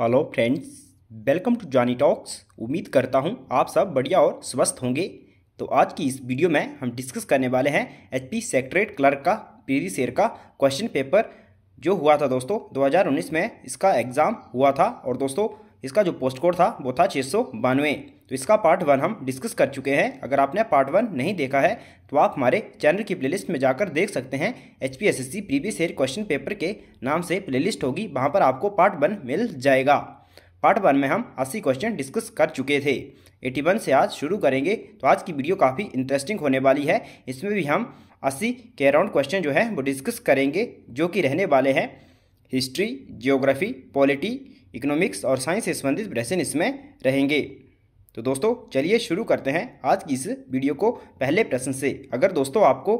hello friends welcome to Johnny Talks उम्मीद करता हूं आप सब बढ़िया और स्वस्थ होंगे तो आज की इस वीडियो में हम डिस्कस करने वाले हैं एचपी सेक्रेट क्लर्क का पी शेर का क्वेश्चन पेपर जो हुआ था दोस्तों 2019 में इसका एग्ज़ाम हुआ था और दोस्तों इसका जो पोस्ट कोड था वो था छः सौ बानवे तो इसका पार्ट वन हम डिस्कस कर चुके हैं अगर आपने पार्ट वन नहीं देखा है तो आप हमारे चैनल की प्लेलिस्ट में जाकर देख सकते हैं H P S S C previous year question paper के नाम से प्लेलिस्ट होगी वहाँ पर आपको पार्ट वन मिल जाएगा पार्ट वन में हम अस्सी क्वेश्चन डिस्कस कर चुके थे एटी वन से आज शुरू करेंगे तो आज की वीडियो काफ़ी इंटरेस्टिंग होने वाली है इसमें भी हम अस्सी के अराउंड क्वेश्चन जो है वो डिस्कस करेंगे जो कि रहने वाले हैं हिस्ट्री जियोग्राफी पॉलिटी इकोनॉमिक्स और साइंस से संबंधित प्रश्न इसमें रहेंगे तो दोस्तों चलिए शुरू करते हैं आज की इस वीडियो को पहले प्रश्न से अगर दोस्तों आपको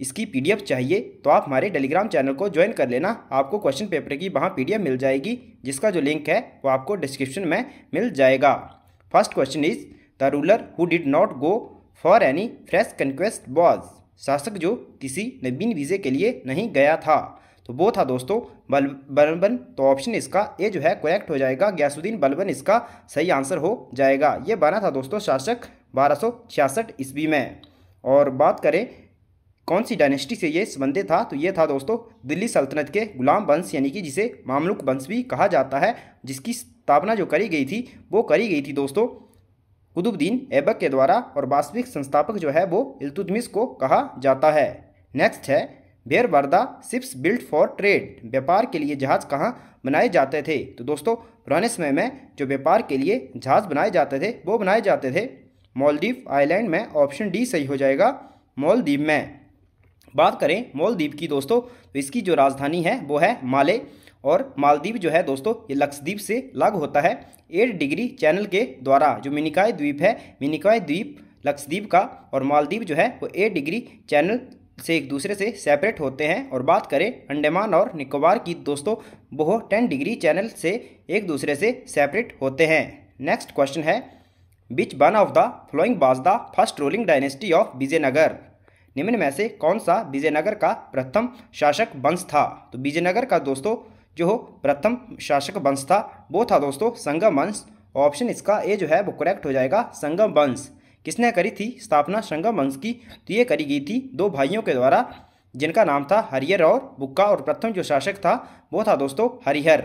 इसकी पीडीएफ चाहिए तो आप हमारे टेलीग्राम चैनल को ज्वाइन कर लेना आपको क्वेश्चन पेपर की वहाँ पी मिल जाएगी जिसका जो लिंक है वो आपको डिस्क्रिप्शन में मिल जाएगा first question is the ruler who did not go for any fresh conquest was शासक जो किसी नवीन वीज़े के लिए नहीं गया था तो वो था दोस्तों बल बलबन तो ऑप्शन इसका ए जो है करेक्ट हो जाएगा ग्यासुद्दीन बलबन इसका सही आंसर हो जाएगा ये बना था दोस्तों शासक बारह ईस्वी में और बात करें कौन सी डायनेस्टी से ये संबंधित था तो ये था दोस्तों दिल्ली सल्तनत के गुलाम वंश यानी कि जिसे मामलुक वंश भी कहा जाता है जिसकी स्थापना जो करी गई थी वो करी गई थी दोस्तों कुतुबुद्दीन ऐबक के द्वारा और वास्तविक संस्थापक जो है वो इल्तुतमिस को कहा जाता है नेक्स्ट है where were the ships built for trade व्यापार के लिए जहाज कहाँ बनाए जाते थे तो दोस्तों पुराने समय में जो व्यापार के लिए जहाज बनाए जाते थे वो बनाए जाते थे मालदीव आइलैंड में ऑप्शन डी सही हो जाएगा मालदीव में बात करें मालदीव की दोस्तों तो इसकी जो राजधानी है वो है माले और मालदीव जो है दोस्तों ये लक्षद्वीप से लग होता है एट डिग्री चैनल के द्वारा जो मिनिकाय द्वीप है मिनिकाय द्वीप लक्षद्वीप का और मालदीव जो है वो एट डिग्री चैनल से एक दूसरे से सेपरेट होते हैं और बात करें अंडमान और निकोबार की दोस्तों वह टेन डिग्री चैनल से एक दूसरे से सेपरेट होते हैं नेक्स्ट क्वेश्चन है which one of the following was the first ruling dynasty of Vijayanagar निम्न में से कौन सा विजयनगर का प्रथम शासक वंश था तो विजयनगर का दोस्तों जो प्रथम शासक वंश था वो था दोस्तों संगम वंश ऑप्शन इसका ए जो है वो करेक्ट हो जाएगा संगम वंश किसने करी थी स्थापना संगम वंश की तो ये करी गई थी दो भाइयों के द्वारा जिनका नाम था हरिहर और बुक्का और प्रथम जो शासक था वो था दोस्तों हरिहर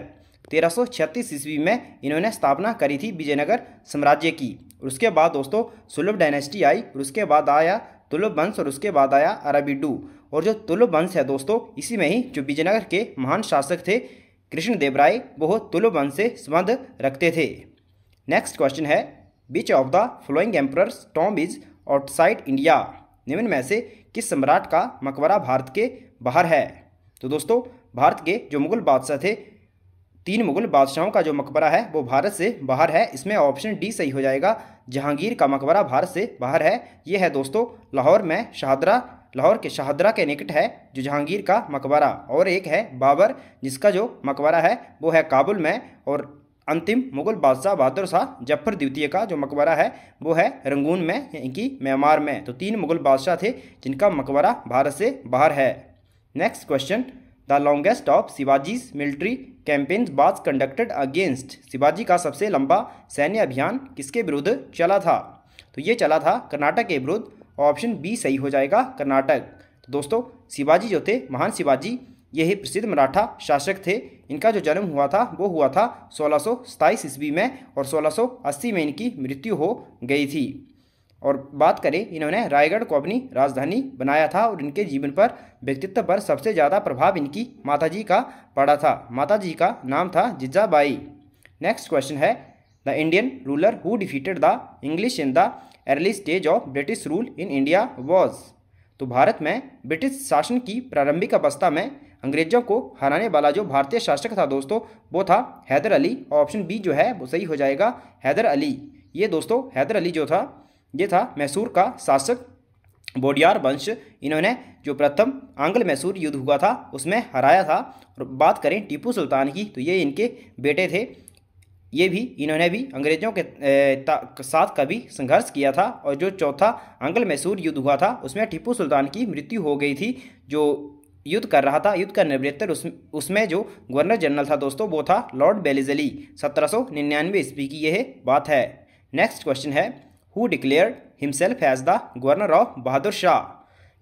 तेरह सौ छत्तीस ईस्वी में इन्होंने स्थापना करी थी विजयनगर साम्राज्य की और उसके बाद दोस्तों सुलभ डायनेस्टी आई और उसके बाद आया तुलभ वंश और उसके बाद आया अरबिडू और जो तुलभ वंश है दोस्तों इसी में ही जो विजयनगर के महान शासक थे कृष्ण देवराय वो तुलभ वंश से संबंध रखते थे नेक्स्ट क्वेश्चन है which of the following emperors tomb is outside India निम्न में से किस सम्राट का मकबरा भारत के बाहर है तो दोस्तों भारत के जो मुगल बादशाह थे तीन मुगल बादशाहों का जो मकबरा है वो भारत से बाहर है इसमें ऑप्शन डी सही हो जाएगा जहांगीर का मकबरा भारत से बाहर है ये है दोस्तों लाहौर में शाहदरा लाहौर के शाहदरा के निकट है जो जहांगीर का मकबरा और एक है बाबर जिसका जो मकबरा है वो है काबुल में और अंतिम मुगल बादशाह बहादुर शाह जफर द्वितीय का जो मकबरा है वो है रंगून में यानी कि म्यांमार में तो तीन मुगल बादशाह थे जिनका मकबरा भारत से बाहर है next question the longest of Shivaji's military campaigns was conducted against Shivaji का सबसे लंबा सैन्य अभियान किसके विरुद्ध चला था तो ये चला था कर्नाटक के विरुद्ध ऑप्शन बी सही हो जाएगा कर्नाटक तो दोस्तों शिवाजी जो थे महान शिवाजी यही प्रसिद्ध मराठा शासक थे इनका जो जन्म हुआ था वो हुआ था सोलह ईस्वी में और 1680 में इनकी मृत्यु हो गई थी और बात करें इन्होंने रायगढ़ को अपनी राजधानी बनाया था और इनके जीवन पर व्यक्तित्व पर सबसे ज़्यादा प्रभाव इनकी माताजी का पड़ा था माताजी का नाम था जिजाबाई नेक्स्ट क्वेश्चन है the Indian ruler who defeated the English in the early stage of British rule in India was तो भारत में ब्रिटिश शासन की प्रारंभिक अवस्था में अंग्रेजों को हराने वाला जो भारतीय शासक था दोस्तों वो था हैदर अली ऑप्शन बी जो है वो सही हो जाएगा हैदर अली ये दोस्तों हैदर अली जो था ये था मैसूर का शासक बोडियार वंश इन्होंने जो प्रथम आंग्ल मैसूर युद्ध हुआ था उसमें हराया था और बात करें टीपू सुल्तान की तो ये इनके बेटे थे ये भी इन्होंने भी अंग्रेजों के साथ कभी संघर्ष किया था और जो चौथा आंग्ल मैसूर युद्ध हुआ था उसमें टीपू सुल्तान की मृत्यु हो गई थी जो युद्ध कर रहा था युद्ध का निवृत्तर उस, उसमें जो गवर्नर जनरल था दोस्तों वो था लॉर्ड बेलिजली सत्रह सौ निन्यानवे ईस्वी की यह बात है नेक्स्ट क्वेश्चन है who declare himself as the governor of Bahadur Shah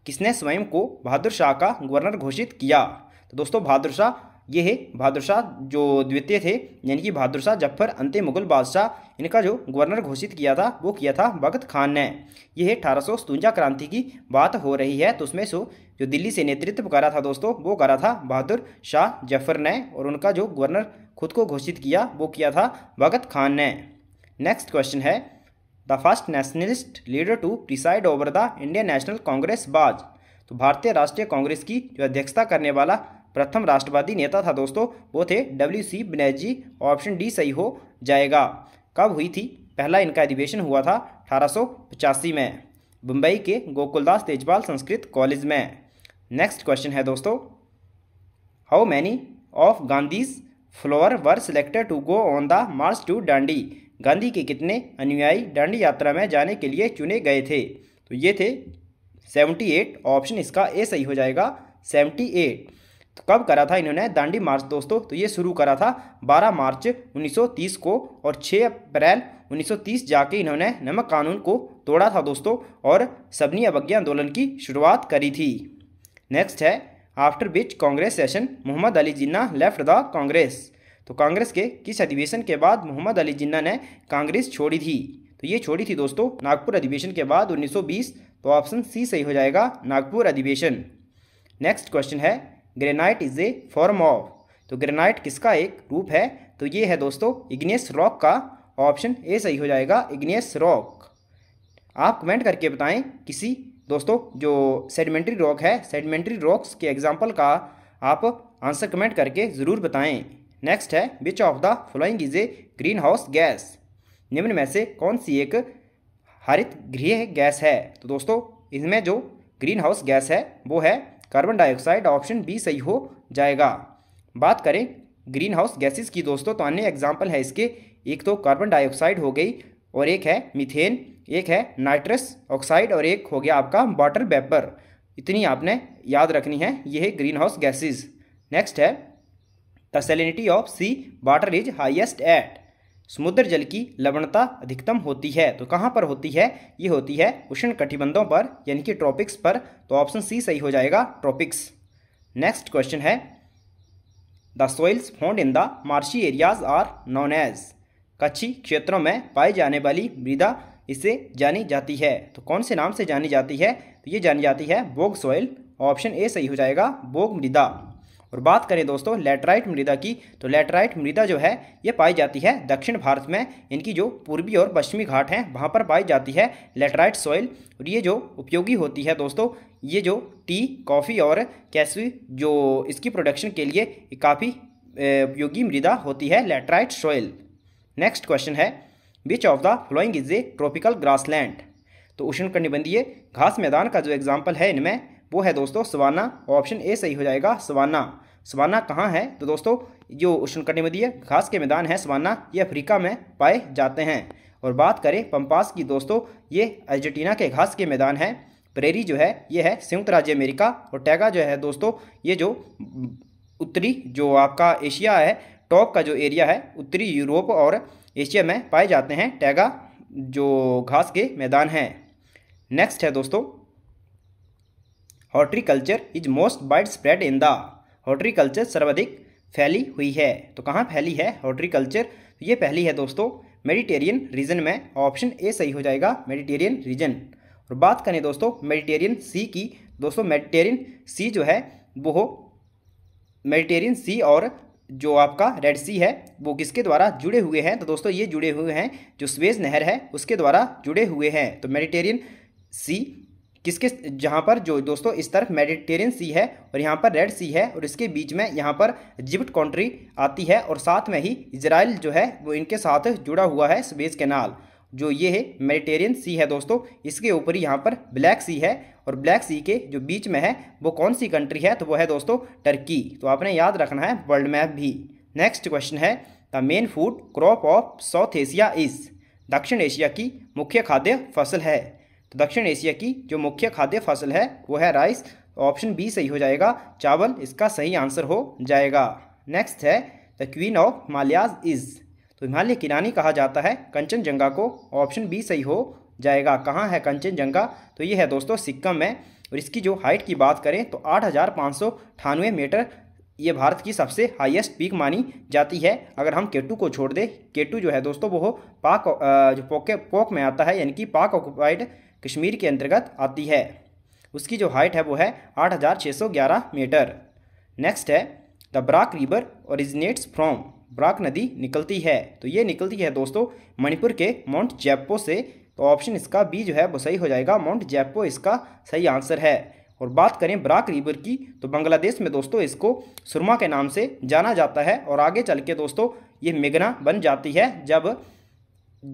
किसने स्वयं को बहादुर शाह का गवर्नर घोषित किया तो दोस्तों बहादुर शाह ये है बहादुर शाह जो द्वितीय थे यानी कि बहादुर शाह जफर अंतिम मुगल बादशाह इनका जो गवर्नर घोषित किया था वो किया था भगत खान ने यह अठारह सौ क्रांति की बात हो रही है तो उसमें सो जो दिल्ली से नेतृत्व करा था दोस्तों वो करा था बहादुर शाह जफर ने और उनका जो गवर्नर खुद को घोषित किया वो किया था भगत खान ने नेक्स्ट क्वेश्चन है the first nationalist leader to preside over the Indian National Congress was तो भारतीय राष्ट्रीय कांग्रेस की जो अध्यक्षता करने वाला प्रथम राष्ट्रवादी नेता था दोस्तों वो थे W C Banerjee option D सही हो जाएगा कब हुई थी पहला इनका अधिवेशन हुआ था अठारह में मुंबई के गोकुलदास तेजपाल संस्कृत कॉलेज में नेक्स्ट क्वेश्चन है दोस्तों how many of Gandhi's followers were selected to go on the march to Dandi Gandhi के कितने अनुयायी डांडी यात्रा में जाने के लिए चुने गए थे तो ये थे सेवेंटी एट ऑप्शन इसका ए सही हो जाएगा सेवेंटी एट तो कब करा था इन्होंने दांडी मार्च दोस्तों तो ये शुरू करा था 12 मार्च 1930 को और 6 अप्रैल 1930 जाके इन्होंने नमक कानून को तोड़ा था दोस्तों और सबनी अवज्ञा आंदोलन की शुरुआत करी थी नेक्स्ट है after which Congress session Mohammad Ali Jinnah left the Congress तो कांग्रेस के किस अधिवेशन के बाद मोहम्मद अली जिन्ना ने कांग्रेस छोड़ी थी तो ये छोड़ी थी दोस्तों नागपुर अधिवेशन के बाद 1920 तो ऑप्शन सी सही हो जाएगा नागपुर अधिवेशन नेक्स्ट क्वेश्चन है granite is a form of तो ग्रेनाइट किसका एक रूप है तो ये है दोस्तों इग्नियस रॉक का ऑप्शन ए सही हो जाएगा इग्नियस रॉक आप कमेंट करके बताएं किसी दोस्तों जो सेडिमेंट्री रॉक है सेडिमेंट्री रॉक्स के एग्जाम्पल का आप आंसर कमेंट करके ज़रूर बताएं नेक्स्ट है which of the following is a greenhouse gas निम्न में से कौन सी एक हरित गृह गैस है तो दोस्तों इसमें जो ग्रीन हाउस गैस है वो है कार्बन डाइऑक्साइड ऑप्शन बी सही हो जाएगा बात करें ग्रीन हाउस गैसेस की दोस्तों तो अन्य एग्जाम्पल है इसके एक तो कार्बन डाइऑक्साइड हो गई और एक है मिथेन एक है नाइट्रस ऑक्साइड और एक हो गया आपका वाटर वेपर इतनी आपने याद रखनी है ये है ग्रीन हाउस गैसेज नेक्स्ट है the salinity of sea water is highest at समुद्र जल की लवणता अधिकतम होती है तो कहाँ पर होती है ये होती है उष्ण कटिबंधों पर यानी कि ट्रॉपिक्स पर तो ऑप्शन सी सही हो जाएगा ट्रॉपिक्स नेक्स्ट क्वेश्चन है the soils found in the marshy areas are known as कच्छी क्षेत्रों में पाई जाने वाली मृदा इससे जानी जाती है तो कौन से नाम से जानी जाती है तो ये जानी जाती है बोग सॉइल ऑप्शन ए सही हो जाएगा बोग मृदा और बात करें दोस्तों लेटराइट मृदा की तो लेटराइट मृदा जो है ये पाई जाती है दक्षिण भारत में इनकी जो पूर्वी और पश्चिमी घाट हैं वहाँ पर पाई जाती है लेटराइट सॉइल और ये जो उपयोगी होती है दोस्तों ये जो टी कॉफ़ी और कैसवी जो इसकी प्रोडक्शन के लिए काफ़ी उपयोगी मृदा होती है लेटराइट सॉइल नेक्स्ट क्वेश्चन है which of the following is a tropical land तो उष्ण कटिबंधीय घास मैदान का जो एग्जाम्पल है इनमें वो है दोस्तों सवाना ऑप्शन ए सही हो जाएगा सवाना सवाना कहाँ है तो दोस्तों जो उष्णकटिबंधीय घास के मैदान है सवाना ये अफ्रीका में पाए जाते हैं और बात करें पंपास की दोस्तों ये अर्जेंटीना के घास के मैदान है प्रेरी जो है ये है संयुक्त राज्य अमेरिका और टैगा जो है दोस्तों ये जो उत्तरी जो आपका एशिया है टॉप का जो एरिया है उत्तरी यूरोप और एशिया में पाए जाते हैं टैगा जो घास के मैदान हैं नेक्स्ट है दोस्तों horticulture is most widespread in the horticulture सर्वाधिक फैली हुई है तो कहाँ फैली है हॉर्टिकल्चर तो ये पहली है दोस्तों मेडिटेरियन रीजन में ऑप्शन ए सही हो जाएगा मेडिटेरियन रीजन और बात करें दोस्तों मेडिटेरियन सी की दोस्तों मेडिटेरियन सी जो है वो मेडिटेरियन सी और जो आपका रेड सी है वो किसके द्वारा जुड़े हुए हैं तो दोस्तों ये जुड़े हुए हैं जो स्वेज नहर है उसके द्वारा जुड़े हुए हैं तो मेडिटेरियन सी किसके जहाँ पर जो दोस्तों इस तरफ मेडिटेरियन सी है और यहाँ पर रेड सी है और इसके बीच में यहाँ पर इजिप्ट कंट्री आती है और साथ में ही इसराइल जो है वो इनके साथ जुड़ा हुआ है स्वेज कैनाल जो ये है मेडिटेरियन सी है दोस्तों इसके ऊपर ही यहाँ पर ब्लैक सी है और ब्लैक सी के जो बीच में है वो कौन सी कंट्री है तो वो है दोस्तों टर्की तो आपने याद रखना है वर्ल्ड मैप भी नेक्स्ट क्वेश्चन है the main food crop of South Asia is दक्षिण एशिया की मुख्य खाद्य फसल है तो दक्षिण एशिया की जो मुख्य खाद्य फसल है वो है राइस ऑप्शन बी सही हो जाएगा चावल इसका सही आंसर हो जाएगा नेक्स्ट है द क्वीन ऑफ मालियाज इज़ तो हिमालय किनानी कहा जाता है कंचनजंगा को ऑप्शन बी सही हो जाएगा कहाँ है कंचनजंगा तो ये है दोस्तों सिक्कम में और इसकी जो हाइट की बात करें तो आठ मीटर ये भारत की सबसे हाईएस्ट पीक मानी जाती है अगर हम केटू को छोड़ दें केटू जो है दोस्तों वो पाक जो पोके पोक में आता है यानी कि पाक ऑक्यूपाइड कश्मीर के अंतर्गत आती है उसकी जो हाइट है वो है 8611 मीटर नेक्स्ट है द ब्राक रिवर ओरिजिनेट्स फ्रॉम ब्राक नदी निकलती है तो ये निकलती है दोस्तों मणिपुर के माउंट जैपो से तो ऑप्शन इसका बी जो है वो सही हो जाएगा माउंट जैपो इसका सही आंसर है और बात करें ब्राक रिवर की तो बांग्लादेश में दोस्तों इसको सुरमा के नाम से जाना जाता है और आगे चल के दोस्तों ये मेघना बन जाती है जब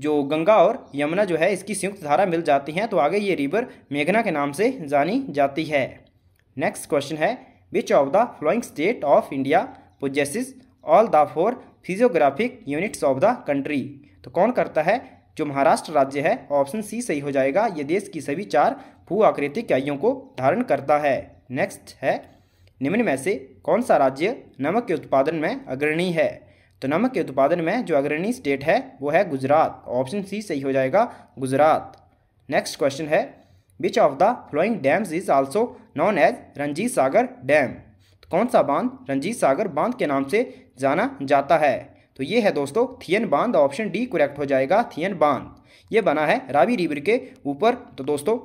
जो गंगा और यमुना जो है इसकी संयुक्त धारा मिल जाती हैं तो आगे ये रिवर मेघना के नाम से जानी जाती है नेक्स्ट क्वेश्चन है which of the following state of India possesses all the four physiographic units of the country तो कौन करता है जो महाराष्ट्र राज्य है ऑप्शन सी सही हो जाएगा ये देश की सभी चार भू आकृतिक इकाइयों को धारण करता है नेक्स्ट है निम्न में से कौन सा राज्य नमक के उत्पादन में अग्रणी है तो नमक के उत्पादन में जो अग्रणी स्टेट है वो है गुजरात ऑप्शन सी सही हो जाएगा गुजरात नेक्स्ट क्वेश्चन है which of the following dams is also known as Ranjit Sagar dam कौन सा बांध रंजीत सागर बांध के नाम से जाना जाता है तो ये है दोस्तों थियन बांध ऑप्शन डी करेक्ट हो जाएगा थियन बांध ये बना है रावी रिवर के ऊपर तो दोस्तों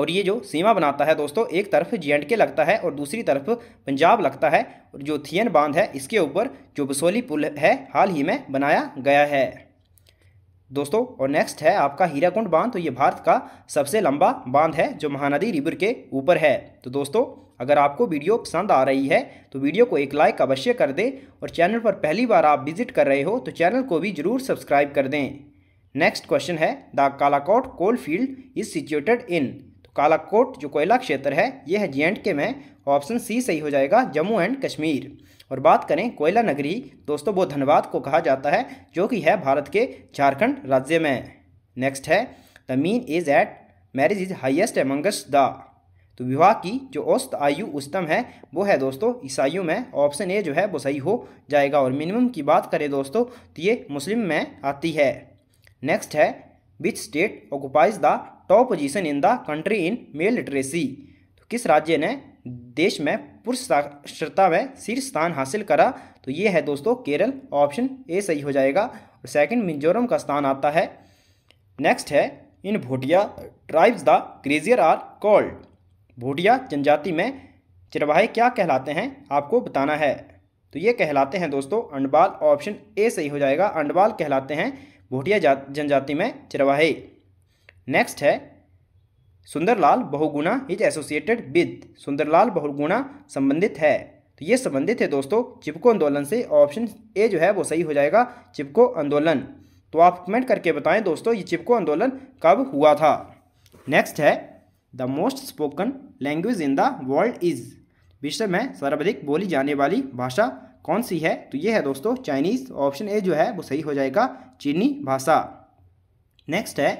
और ये जो सीमा बनाता है दोस्तों एक तरफ जे एंड के लगता है और दूसरी तरफ पंजाब लगता है और जो थियन बांध है इसके ऊपर जो बसोली पुल है हाल ही में बनाया गया है दोस्तों और नेक्स्ट है आपका हीराकुंड बांध तो ये भारत का सबसे लंबा बांध है जो महानदी रिवर के ऊपर है तो दोस्तों अगर आपको वीडियो पसंद आ रही है तो वीडियो को एक लाइक अवश्य कर दें और चैनल पर पहली बार आप विजिट कर रहे हो तो चैनल को भी जरूर सब्सक्राइब कर दें नेक्स्ट क्वेश्चन है the Kalakot coal field is situated in तो कालाकोट जो कोयला क्षेत्र है यह है जे एंड के में ऑप्शन सी सही हो जाएगा जम्मू एंड कश्मीर और बात करें कोयला नगरी दोस्तों वो धनबाद को कहा जाता है जो कि है भारत के झारखंड राज्य में नेक्स्ट है the mean age at marriage is highest amongst the तो विवाह की जो औसत आयु उच्चतम है वो है दोस्तों ईसाइयों में ऑप्शन ए जो है वो सही हो जाएगा और मिनिमम की बात करें दोस्तों तो ये मुस्लिम में आती है नेक्स्ट है which state occupies the top position in the country in male literacy तो किस राज्य ने देश में पुरुष साक्षरता में शीर्ष स्थान हासिल करा तो ये है दोस्तों केरल ऑप्शन ए सही हो जाएगा और सेकंड मिजोरम का स्थान आता है नेक्स्ट है in Bhotia tribes the graziers are called Bhotia जनजाति में चरवाहे क्या कहलाते हैं आपको बताना है तो ये कहलाते हैं दोस्तों अंडबाल ऑप्शन ए सही हो जाएगा अंडबाल कहलाते हैं भोटिया जनजाति में चरवाहे नेक्स्ट है Sundarlal Bahuguna is associated with Sundarlal Bahuguna संबंधित है तो ये संबंधित है दोस्तों चिपको आंदोलन से ऑप्शन ए जो है वो सही हो जाएगा चिपको आंदोलन तो आप कमेंट करके बताएं दोस्तों ये चिपको आंदोलन कब हुआ था नेक्स्ट है the most spoken language in the world is विश्व में सर्वाधिक बोली जाने वाली भाषा कौन सी है तो ये है दोस्तों चाइनीज़ ऑप्शन ए जो है वो सही हो जाएगा चीनी भाषा नेक्स्ट है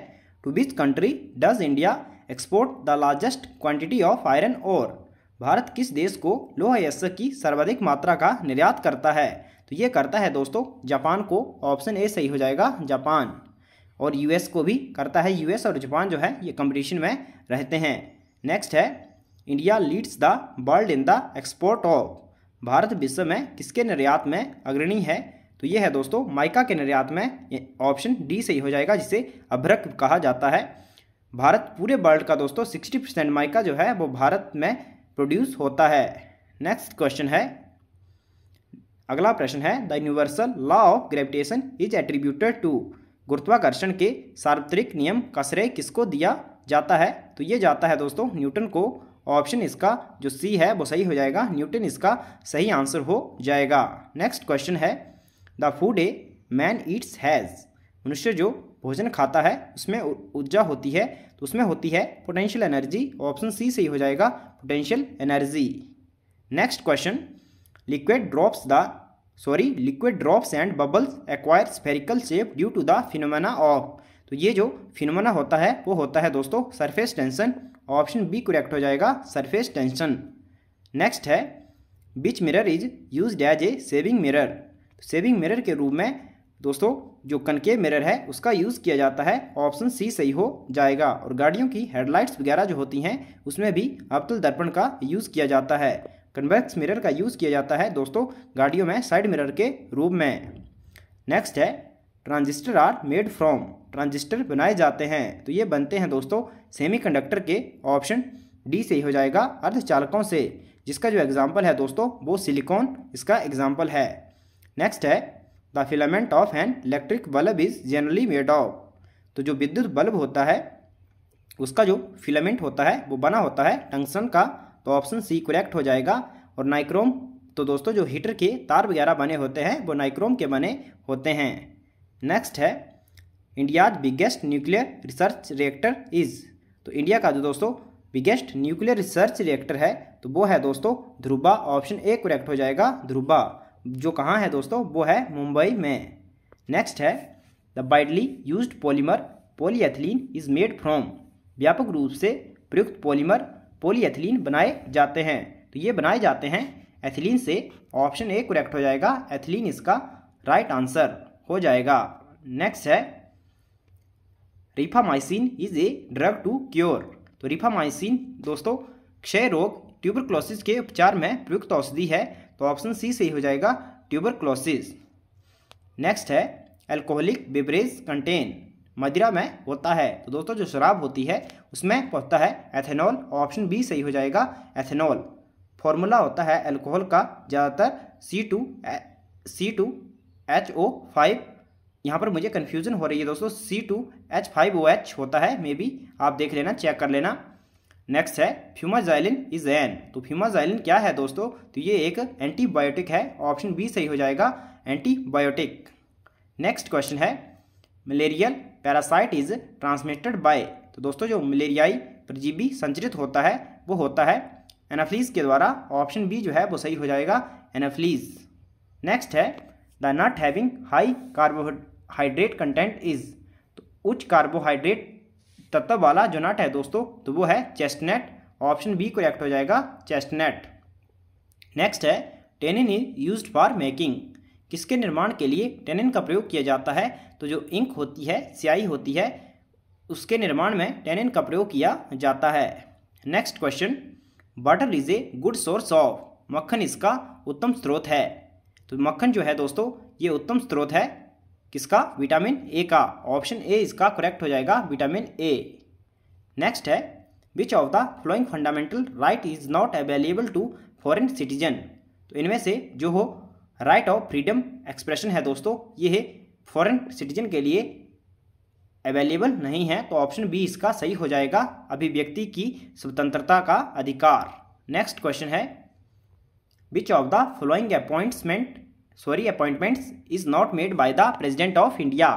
to which country does India export the largest quantity of iron और भारत किस देश को लोह यश की सर्वाधिक मात्रा का निर्यात करता है तो ये करता है दोस्तों जापान को ऑप्शन ए सही हो जाएगा जापान और यूएस को भी करता है यूएस और जापान जो है ये कंपटीशन में रहते हैं नेक्स्ट है India leads the world in the export of Bharat विश्व में किसके निर्यात में अग्रणी है तो ये है दोस्तों माइका के निर्यात में ऑप्शन डी सही हो जाएगा जिसे अभ्रक कहा जाता है भारत पूरे वर्ल्ड का दोस्तों सिक्सटी परसेंट माइका जो है वो भारत में प्रोड्यूस होता है नेक्स्ट क्वेश्चन है अगला प्रश्न है the universal law of gravitation is attributed to गुरुत्वाकर्षण के सार्वत्रिक नियम का श्रेय किसको दिया जाता है तो ये जाता है दोस्तों न्यूटन को ऑप्शन इसका जो सी है वो सही हो जाएगा न्यूटन इसका सही आंसर हो जाएगा नेक्स्ट क्वेश्चन है the food a man eats has मनुष्य जो भोजन खाता है उसमें ऊर्जा होती है तो उसमें होती है पोटेंशियल एनर्जी ऑप्शन सी सही हो जाएगा potential energy next question liquid drops the sorry liquid drops and bubbles acquire spherical shape due to the phenomena of तो ये जो फिनोमेना होता है वो होता है दोस्तों surface tension option B correct हो जाएगा सरफेस टेंशन नेक्स्ट है which mirror is use as a shaving mirror shaving mirror के रूप में दोस्तों जो कनकेव मिरर है उसका यूज़ किया जाता है ऑप्शन सी सही हो जाएगा और गाड़ियों की हेडलाइट्स वगैरह जो होती हैं उसमें भी अवतल दर्पण का यूज़ किया जाता है कन्वेक्स मिरर का यूज़ किया जाता है दोस्तों गाड़ियों में साइड मिरर के रूप में नेक्स्ट है transistor are made from transistor बनाए जाते हैं तो ये बनते हैं दोस्तों कंडक्टर के ऑप्शन डी से ही हो जाएगा अर्धचालकों से जिसका जो एग्जाम्पल है दोस्तों वो सिलिकॉन इसका एग्जाम्पल है नेक्स्ट है the filament of an electric bulb is generally made of तो जो विद्युत बल्ब होता है उसका जो फिलामेंट होता है वो बना होता है टंक्सन का तो ऑप्शन सी करेक्ट हो जाएगा और नाइक्रोम तो दोस्तों जो हीटर के तार वगैरह बने होते हैं वो नाइक्रोम के बने होते हैं नेक्स्ट है India's biggest nuclear research reactor is तो इंडिया का जो दोस्तों बिगेस्ट न्यूक्लियर रिसर्च रिएक्टर है तो वो है दोस्तों ध्रुबा ऑप्शन ए करेक्ट हो जाएगा ध्रुबा जो कहाँ है दोस्तों वो है मुंबई में नेक्स्ट है the widely used polymer polyethylene is made from व्यापक रूप से प्रयुक्त पॉलीमर पोलीएथिलीन बनाए जाते हैं तो ये बनाए जाते हैं एथिलीन से ऑप्शन ए करेक्ट हो जाएगा एथिलीन इसका राइट आंसर हो जाएगा नेक्स्ट है rifamycin is a drug to cure तो रिफामाइसिन दोस्तों क्षय रोग ट्यूबरक्लोसिस के उपचार में प्रयुक्त औषधि है तो ऑप्शन सी सही हो जाएगा ट्यूबर नेक्स्ट है एल्कोहलिक बेवरेज कंटेन मदिरा में होता है तो दोस्तों जो शराब होती है उसमें होता है एथेनॉल ऑप्शन बी सही हो जाएगा एथेनॉल फॉर्मूला होता है एल्कोहल का ज़्यादातर C two C two H O five यहाँ पर मुझे कन्फ्यूजन हो रही है दोस्तों C two H five O H होता है मे बी आप देख लेना चेक कर लेना नेक्स्ट है फ्यूमाजाइलिन इज एन तो फ्यूमाजाइलिन क्या है दोस्तों तो ये एक एंटीबायोटिक है ऑप्शन बी सही हो जाएगा एंटीबायोटिक नेक्स्ट क्वेश्चन है malarial parasite is transmitted by तो दोस्तों जो मलेरियाई परजीवी संचरित होता है वो होता है एनाफ्लीज के द्वारा ऑप्शन बी जो है वो सही हो जाएगा एनाफ्लीज नेक्स्ट है the nut having high carbohydrate content is तो उच्च कार्बोहाइड्रेट तत्व वाला जो नट है दोस्तों तो वो है चेस्टनेट ऑप्शन बी करेक्ट हो जाएगा चेस्टनेट नेक्स्ट है tannin is use for making किसके निर्माण के लिए टेनिन का प्रयोग किया जाता है तो जो इंक होती है स्याही होती है उसके निर्माण में टेनिन का प्रयोग किया जाता है next question butter is a good source of मक्खन इसका उत्तम स्रोत है तो मक्खन जो है दोस्तों ये उत्तम स्रोत है किसका विटामिन ए का ऑप्शन ए इसका करेक्ट हो जाएगा विटामिन ए नेक्स्ट है which of the following fundamental right is not available to foreign citizen तो इनमें से जो हो राइट ऑफ फ्रीडम एक्सप्रेशन है दोस्तों ये है फॉरेन सिटीजन के लिए अवेलेबल नहीं है तो ऑप्शन बी इसका सही हो जाएगा अभिव्यक्ति की स्वतंत्रता का अधिकार नेक्स्ट क्वेश्चन है which of the following appointment sorry appointments is not made by the president of India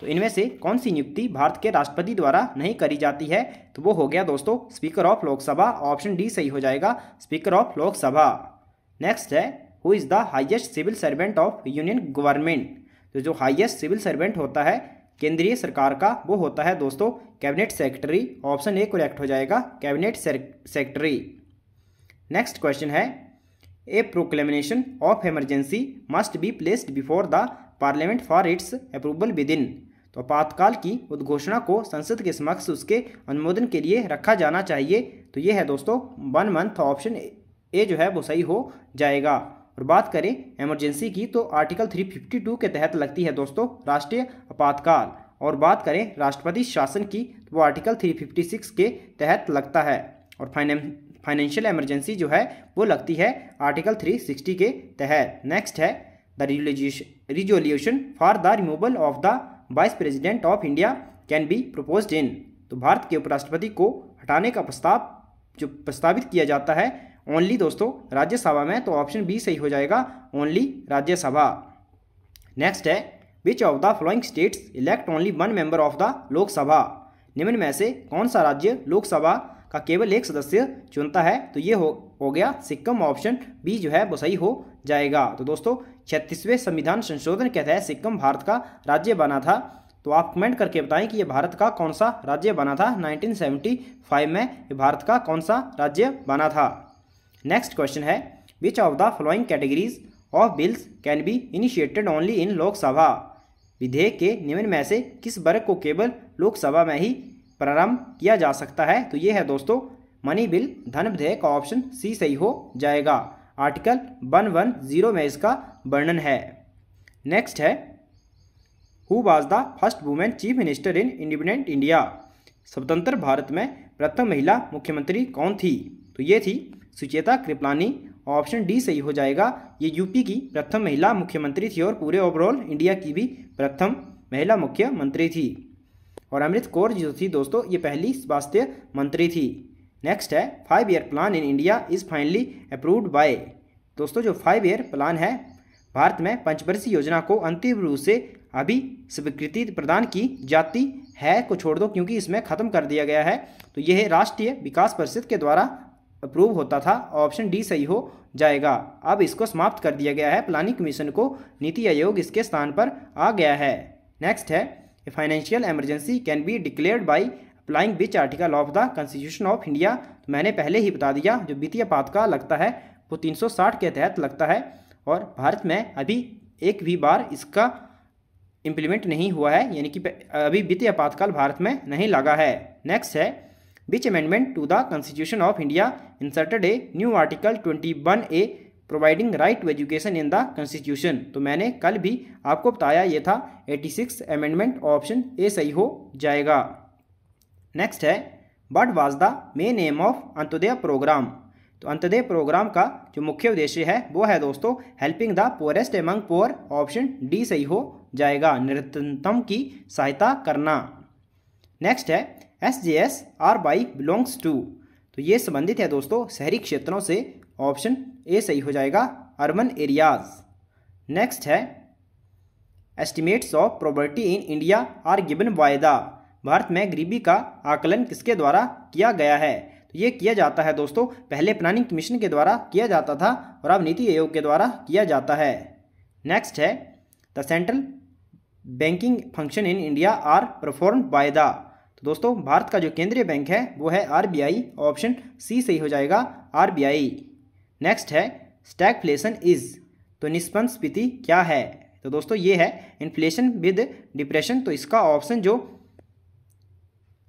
तो इनमें से कौन सी नियुक्ति भारत के राष्ट्रपति द्वारा नहीं करी जाती है तो वो हो गया दोस्तों speaker of Lok Sabha option D सही हो जाएगा स्पीकर ऑफ लोकसभा नेक्स्ट है who is the highest civil servant of union government तो जो हाइएस्ट सिविल सर्वेंट होता है केंद्रीय सरकार का वो होता है दोस्तों cabinet secretary option A correct हो जाएगा कैबिनेट सेक्रेटरी नेक्स्ट क्वेश्चन है a proclamation of emergency must be placed before the parliament for its approval within तो आपातकाल की उद्घोषणा को संसद के समक्ष उसके अनुमोदन के लिए रखा जाना चाहिए तो ये है दोस्तों वन मंथ ऑप्शन ए जो है वो सही हो जाएगा और बात करें एमरजेंसी की तो आर्टिकल 352 के तहत लगती है दोस्तों राष्ट्रीय आपातकाल और बात करें राष्ट्रपति शासन की तो वो आर्टिकल 356 के तहत लगता है और फाइनेंशियल एमरजेंसी जो है वो लगती है आर्टिकल 360 के तहत नेक्स्ट है the resolution for the removal of the vice president of India can be propose in तो भारत के उपराष्ट्रपति को हटाने का प्रस्ताव जो प्रस्तावित किया जाता है ओनली दोस्तों राज्यसभा में तो ऑप्शन बी सही हो जाएगा ओनली राज्यसभा नेक्स्ट है which of the following states elect only one member of the Lok Sabha निम्न में से कौन सा राज्य लोकसभा का केवल एक सदस्य चुनता है तो ये हो हो गया सिक्किम ऑप्शन बी जो है वो सही हो जाएगा तो दोस्तों छत्तीसवें संविधान संशोधन के तहत सिक्किम भारत का राज्य बना था तो आप कमेंट करके बताएं कि ये भारत का कौन सा राज्य बना था 1975 में ये भारत का कौन सा राज्य बना था नेक्स्ट क्वेश्चन है which of the following categories of bills can be initiated only in Lok Sabha विधेयक के निम्न में से किस वर्ग को केवल लोकसभा में ही प्रारंभ किया जा सकता है तो ये है दोस्तों मनी बिल धन विधेयक का ऑप्शन सी सही हो जाएगा आर्टिकल वन वन जीरो में इसका वर्णन है नेक्स्ट है who was the first women chief minister in independent India स्वतंत्र भारत में प्रथम महिला मुख्यमंत्री कौन थी तो ये थी सुचेता कृपलानी ऑप्शन डी सही हो जाएगा ये यूपी की प्रथम महिला मुख्यमंत्री थी और पूरे ओवरऑल इंडिया की भी प्रथम महिला मुख्यमंत्री थी और अमृत कौर जो तो थी दोस्तों ये पहली स्वास्थ्य मंत्री थी नेक्स्ट है five year plan in India is finally approved by दोस्तों जो फाइव ईयर प्लान है भारत में पंचवर्षीय योजना को अंतिम रूप से अभी स्वीकृति प्रदान की जाती है को छोड़ दो क्योंकि इसमें ख़त्म कर दिया गया है तो यह राष्ट्रीय विकास परिषद के द्वारा अप्रूव होता था ऑप्शन डी सही हो जाएगा अब इसको समाप्त कर दिया गया है प्लानिंग कमीशन को नीति आयोग इसके स्थान पर आ गया है नेक्स्ट है a financial emergency can be declared by applying which article of the constitution of India तो मैंने पहले ही बता दिया जो वित्तीय आपातकाल लगता है वो 360 के तहत लगता है और भारत में अभी एक भी बार इसका इम्प्लीमेंट नहीं हुआ है यानी कि अभी वित्तीय आपातकाल भारत में नहीं लगा है नेक्स्ट है which amendment to the constitution of India inserted a new article twenty one A providing right to education in the constitution तो मैंने कल भी आपको बताया ये था 86 अमेंडमेंट ऑप्शन ए सही हो जाएगा नेक्स्ट है what was the main aim of Antyodaya programme तो अंत्योदय प्रोग्राम का जो मुख्य उद्देश्य है वो है दोस्तों helping the poorest among poor option D सही हो जाएगा निरंतम की सहायता करना नेक्स्ट है S J S R Y belongs to तो ये संबंधित है दोस्तों शहरी क्षेत्रों से ऑप्शन ए सही हो जाएगा अर्बन एरियाज नेक्स्ट है estimates of property in India are given by the Bharat में गरीबी का आकलन किसके द्वारा किया गया है तो ये किया जाता है दोस्तों पहले प्लानिंग कमीशन के द्वारा किया जाता था और अब नीति आयोग के द्वारा किया जाता है नेक्स्ट है the central banking function in India are perform by the तो दोस्तों भारत का जो केंद्रीय बैंक है वो है आर ऑप्शन सी सही हो जाएगा आई नेक्स्ट है स्टैगफ्लेशन इज तो निष्पन्न स्पीति क्या है तो दोस्तों ये है इन्फ्लेशन विद डिप्रेशन तो इसका ऑप्शन जो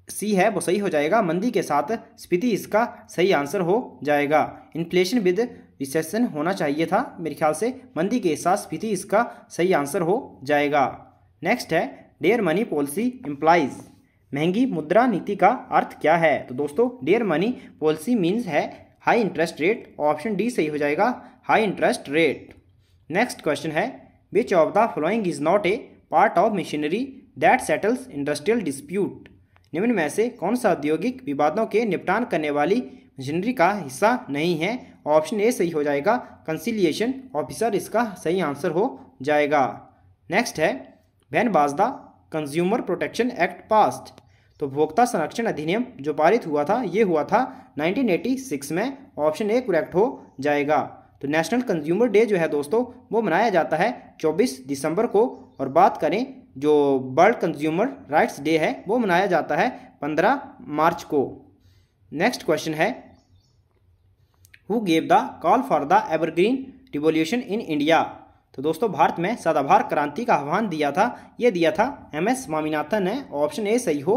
सी है वो सही हो जाएगा मंदी के साथ स्पीति इसका सही आंसर हो जाएगा इन्फ्लेशन विद रिसेशन होना चाहिए था मेरे ख्याल से मंदी के साथ स्पीति इसका सही आंसर हो जाएगा नेक्स्ट है डेयर मनी पॉलिसी इम्प्लाइज महंगी मुद्रा नीति का अर्थ क्या है तो दोस्तों डेयर मनी पॉलिसी मीन्स है high interest rate option D सही हो जाएगा high interest rate next question है which of the following is not a part of machinery that settles industrial dispute निम्न में से कौन सा औद्योगिक विवादों के निपटान करने वाली मशीनरी का हिस्सा नहीं है ऑप्शन ए सही हो जाएगा कंसिलिएशन ऑफिसर इसका सही आंसर हो जाएगा नेक्स्ट है when was the consumer protection act passed तो उपभोक्ता संरक्षण अधिनियम जो पारित हुआ था ये हुआ था 1986 में ऑप्शन ए करेक्ट हो जाएगा तो नेशनल कंज्यूमर डे जो है दोस्तों वो मनाया जाता है 24 दिसंबर को और बात करें जो वर्ल्ड कंज्यूमर राइट्स डे है वो मनाया जाता है 15 मार्च को नेक्स्ट क्वेश्चन है who gave the call for the evergreen revolution in India तो दोस्तों भारत में सदाभार क्रांति का आह्वान दिया था ये दिया था एम एस स्वामीनाथन ने ऑप्शन ए सही हो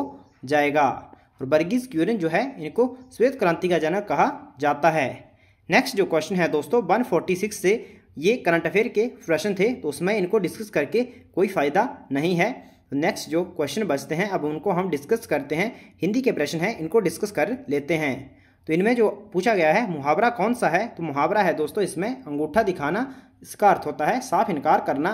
जाएगा और बर्गीज क्यूरन जो है इनको श्वेत क्रांति का जनक कहा जाता है नेक्स्ट जो क्वेश्चन है दोस्तों 146 से ये करंट अफेयर के प्रश्न थे तो उसमें इनको डिस्कस करके कोई फ़ायदा नहीं है तो नेक्स्ट जो क्वेश्चन बचते हैं अब उनको हम डिस्कस करते हैं हिंदी के प्रश्न हैं इनको डिस्कस कर लेते हैं तो इनमें जो पूछा गया है मुहावरा कौन सा है तो मुहावरा है दोस्तों इसमें अंगूठा दिखाना इसका अर्थ होता है साफ इनकार करना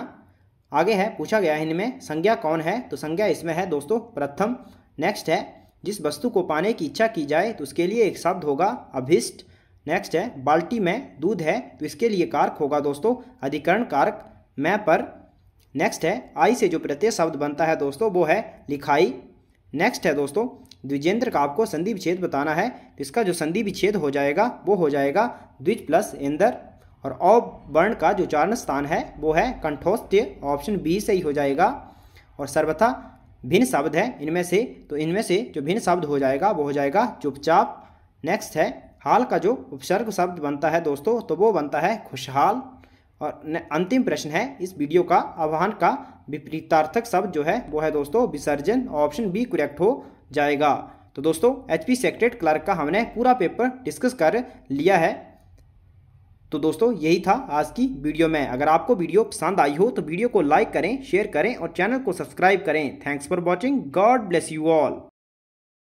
आगे है पूछा गया है इनमें संज्ञा कौन है तो संज्ञा इसमें है दोस्तों प्रथम नेक्स्ट है जिस वस्तु को पाने की इच्छा की जाए तो उसके लिए एक शब्द होगा अभिष्ट नेक्स्ट है बाल्टी में दूध है तो इसके लिए कारक होगा दोस्तों अधिकरण कारक मैं पर नेक्स्ट है आई से जो प्रत्यय शब्द बनता है दोस्तों वो है लिखाई नेक्स्ट है दोस्तों द्विजेंद्र का आपको संधि विच्छेद बताना है तो इसका जो संधि विच्छेद हो जाएगा वो हो जाएगा द्विज प्लस इंदर और अवर्ण वर्ण का जो चारण स्थान है वो है कंठोस्थ्य ऑप्शन बी से ही हो जाएगा और सर्वथा भिन्न शब्द है इनमें से तो इनमें से जो भिन्न शब्द हो जाएगा वो हो जाएगा चुपचाप नेक्स्ट है हाल का जो उपसर्ग शब्द बनता है दोस्तों तो वो बनता है खुशहाल और अंतिम प्रश्न है इस वीडियो का आह्वान का विपरीतार्थक शब्द जो है वो है दोस्तों विसर्जन ऑप्शन बी करेक्ट हो जाएगा तो दोस्तों एचपी सेक्रेट क्लर्क का हमने पूरा पेपर डिस्कस कर लिया है तो दोस्तों यही था आज की वीडियो में अगर आपको वीडियो पसंद आई हो तो वीडियो को लाइक करें शेयर करें और चैनल को सब्सक्राइब करें thanks for watching God bless you all